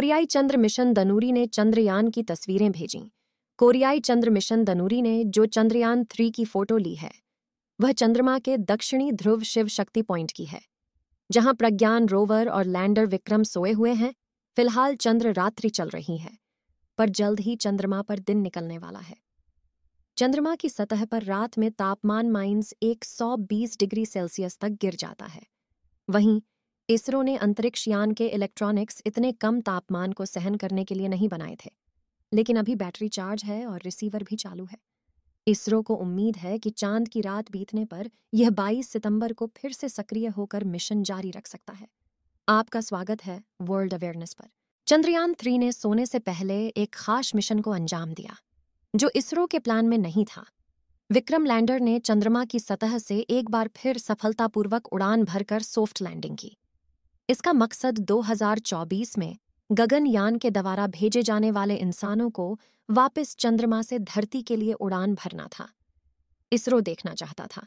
कोरियाई चंद्र mission Danuri ने चंद्रयान की तस्वीरें भेजीं कोरियाई चंद्र मिशन दनूरी ने जो चंद्रयान थ्री की फोटो ली है वह चंद्रमा के दक्षिणी ध्रुव शिव शक्ति पॉइंट की है जहां प्रज्ञान रोवर और लैंडर विक्रम सोए हुए हैं फिलहाल चंद्र रात्रि चल रही है पर जल्द ही चंद्रमा पर दिन निकलने वाला है चंद्रमा की सतह पर रात में तापमान माइंस 120 डिग्री सेल्सियस तक गिर जाता है वहीं इसरो ने अंतरिक्ष यान के इलेक्ट्रॉनिक्स इतने कम तापमान को सहन करने के लिए नहीं बनाए थे लेकिन अभी बैटरी चार्ज है और रिसीवर भी चालू है इसरो को उम्मीद है कि चांद की रात बीतने पर यह 22 सितंबर को फिर से सक्रिय होकर मिशन जारी रख सकता है आपका स्वागत है वर्ल्ड अवेयरनेस पर चंद्रयान थ्री ने सोने से पहले एक खास मिशन को अंजाम दिया जो इसरो के प्लान में नहीं था विक्रम लैंडर ने चंद्रमा की सतह से एक बार फिर सफलतापूर्वक उड़ान भरकर सॉफ्ट लैंडिंग की इसका मकसद 2024 में गगनयान के द्वारा भेजे जाने वाले इंसानों को वापस चंद्रमा से धरती के लिए उड़ान भरना था इसरो देखना चाहता था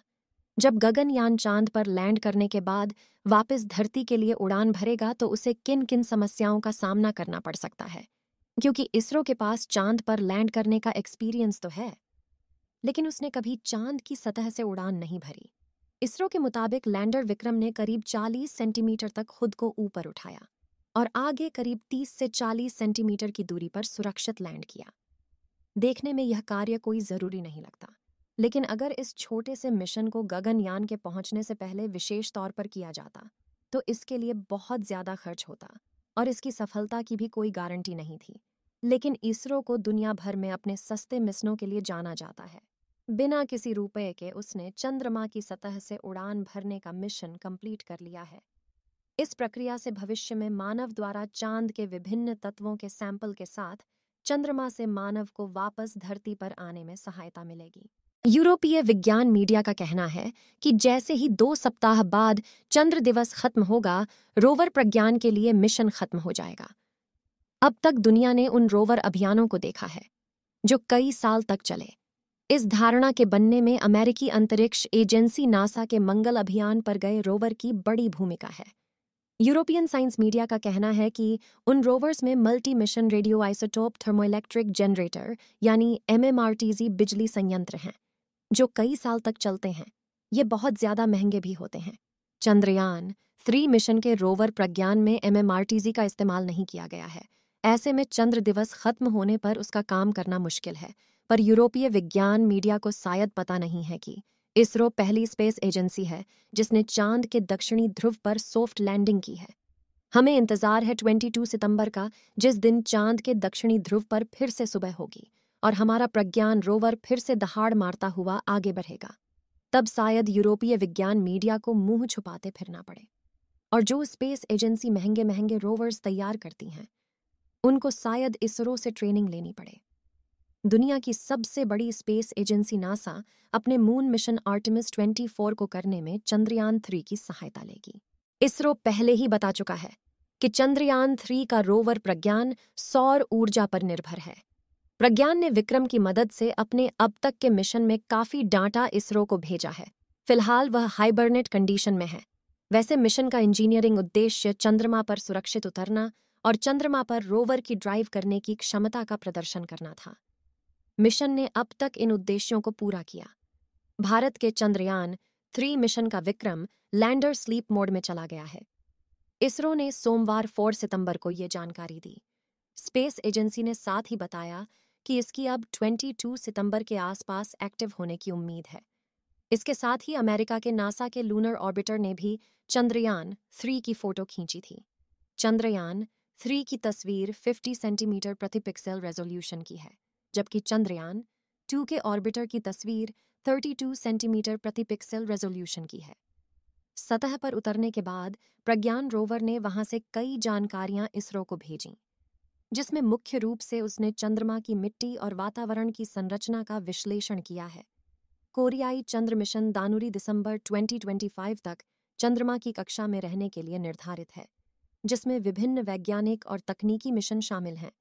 जब गगनयान चांद पर लैंड करने के बाद वापस धरती के लिए उड़ान भरेगा तो उसे किन किन समस्याओं का सामना करना पड़ सकता है क्योंकि इसरो के पास चांद पर लैंड करने का एक्सपीरियंस तो है लेकिन उसने कभी चांद की सतह से उड़ान नहीं भरी इसरो के मुताबिक लैंडर विक्रम ने करीब 40 सेंटीमीटर तक खुद को ऊपर उठाया और आगे करीब 30 से 40 सेंटीमीटर की दूरी पर सुरक्षित लैंड किया देखने में यह कार्य कोई जरूरी नहीं लगता लेकिन अगर इस छोटे से मिशन को गगनयान के पहुंचने से पहले विशेष तौर पर किया जाता तो इसके लिए बहुत ज्यादा खर्च होता और इसकी सफलता की भी कोई गारंटी नहीं थी लेकिन इसरो को दुनिया भर में अपने सस्ते मिशनों के लिए जाना जाता है बिना किसी रुपये के उसने चंद्रमा की सतह से उड़ान भरने का मिशन कंप्लीट कर लिया है इस प्रक्रिया से भविष्य में मानव द्वारा चांद के विभिन्न तत्वों के सैंपल के साथ चंद्रमा से मानव को वापस धरती पर आने में सहायता मिलेगी यूरोपीय विज्ञान मीडिया का कहना है कि जैसे ही दो सप्ताह बाद चंद्र दिवस खत्म होगा रोवर प्रज्ञान के लिए मिशन खत्म हो जाएगा अब तक दुनिया ने उन रोवर अभियानों को देखा है जो कई साल तक चले इस धारणा के बनने में अमेरिकी अंतरिक्ष एजेंसी नासा के मंगल अभियान पर गए रोवर की बड़ी भूमिका है यूरोपियन साइंस मीडिया का कहना है कि उन रोवर्स में multi mission radio isotope thermoelectric generator यानी एमएमआरटीजी बिजली संयंत्र हैं जो कई साल तक चलते हैं ये बहुत ज़्यादा महंगे भी होते हैं चंद्रयान थ्री मिशन के रोवर प्रज्ञान में एमएमआरटीजी का इस्तेमाल नहीं किया गया है ऐसे में चंद्र दिवस खत्म होने पर उसका काम करना मुश्किल है पर यूरोपीय विज्ञान मीडिया को शायद पता नहीं है कि इसरो पहली स्पेस एजेंसी है जिसने चांद के दक्षिणी ध्रुव पर सॉफ्ट लैंडिंग की है हमें इंतजार है 22 सितंबर का जिस दिन चांद के दक्षिणी ध्रुव पर फिर से सुबह होगी और हमारा प्रज्ञान रोवर फिर से दहाड़ मारता हुआ आगे बढ़ेगा तब शायद यूरोपीय विज्ञान मीडिया को मुंह छुपाते फिरना पड़े और जो स्पेस एजेंसी महंगे महंगे रोवर्स तैयार करती हैं उनको शायद इसरो से ट्रेनिंग लेनी पड़े दुनिया की सबसे बड़ी स्पेस एजेंसी नासा अपने मून मिशन आर्टिमिस 24 को करने में चंद्रयान थ्री की सहायता लेगी इसरो पहले ही बता चुका है कि चंद्रयान थ्री का रोवर प्रज्ञान सौर ऊर्जा पर निर्भर है प्रज्ञान ने विक्रम की मदद से अपने अब तक के मिशन में काफी डाटा इसरो को भेजा है फिलहाल वह हाइबरनेट कंडीशन में है वैसे मिशन का इंजीनियरिंग उद्देश्य चंद्रमा पर सुरक्षित उतरना और चंद्रमा पर रोवर की ड्राइव करने की क्षमता का प्रदर्शन करना था मिशन ने अब तक इन उद्देश्यों को पूरा किया भारत के चंद्रयान थ्री मिशन का विक्रम लैंडर स्लीप मोड में चला गया है इसरो ने सोमवार 4 सितंबर को यह जानकारी दी स्पेस एजेंसी ने साथ ही बताया कि इसकी अब 22 सितंबर के आसपास एक्टिव होने की उम्मीद है इसके साथ ही अमेरिका के नासा के लूनर ऑर्बिटर ने भी चंद्रयान थ्री की फोटो खींची थी चंद्रयान थ्री की तस्वीर 50 सेंटीमीटर प्रति पिक्सल रेजोल्यूशन की है जबकि चंद्रयान टू के ऑर्बिटर की तस्वीर 32 सेंटीमीटर प्रति पिक्सल रेजोल्यूशन की है सतह पर उतरने के बाद प्रज्ञान रोवर ने वहां से कई जानकारियां इसरो को भेजीं जिसमें मुख्य रूप से उसने चंद्रमा की मिट्टी और वातावरण की संरचना का विश्लेषण किया है कोरियाई चंद्र मिशन दानुरी दिसंबर 2025 तक चंद्रमा की कक्षा में रहने के लिए निर्धारित है जिसमें विभिन्न वैज्ञानिक और तकनीकी मिशन शामिल हैं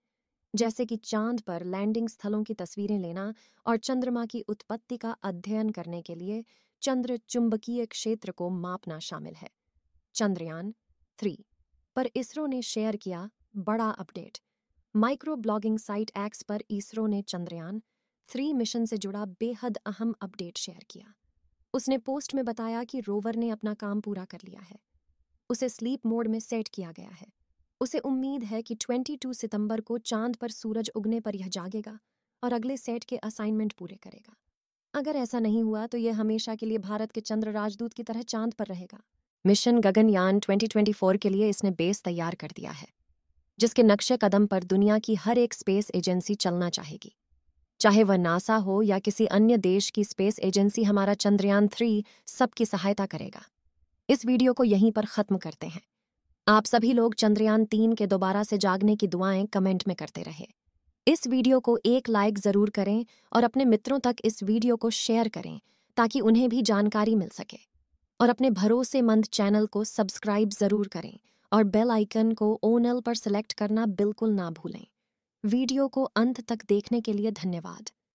जैसे कि चांद पर लैंडिंग स्थलों की तस्वीरें लेना और चंद्रमा की उत्पत्ति का अध्ययन करने के लिए चंद्र चुंबकीय क्षेत्र को मापना शामिल है चंद्रयान थ्री पर इसरो ने शेयर किया बड़ा update micro blogging site X पर इसरो ने चंद्रयान थ्री मिशन से जुड़ा बेहद अहम अपडेट शेयर किया उसने पोस्ट में बताया कि रोवर ने अपना काम पूरा कर लिया है उसे स्लीप मोड में सेट किया गया है उसे उम्मीद है कि 22 सितंबर को चांद पर सूरज उगने पर यह जागेगा और अगले सेट के असाइनमेंट पूरे करेगा अगर ऐसा नहीं हुआ तो यह हमेशा के लिए भारत के चंद्र राजदूत की तरह चांद पर रहेगा मिशन गगनयान 2024 के लिए इसने बेस तैयार कर दिया है जिसके नक्शे कदम पर दुनिया की हर एक स्पेस एजेंसी चलना चाहेगी चाहे वह नासा हो या किसी अन्य देश की स्पेस एजेंसी हमारा चंद्रयान थ्री सबकी सहायता करेगा इस वीडियो को यहीं पर ख़त्म करते हैं आप सभी लोग चंद्रयान तीन के दोबारा से जागने की दुआएं कमेंट में करते रहे इस वीडियो को एक लाइक ज़रूर करें और अपने मित्रों तक इस वीडियो को शेयर करें ताकि उन्हें भी जानकारी मिल सके और अपने भरोसेमंद चैनल को सब्सक्राइब ज़रूर करें और बेल आइकन को ओनल पर सेलेक्ट करना बिल्कुल ना भूलें वीडियो को अंत तक देखने के लिए धन्यवाद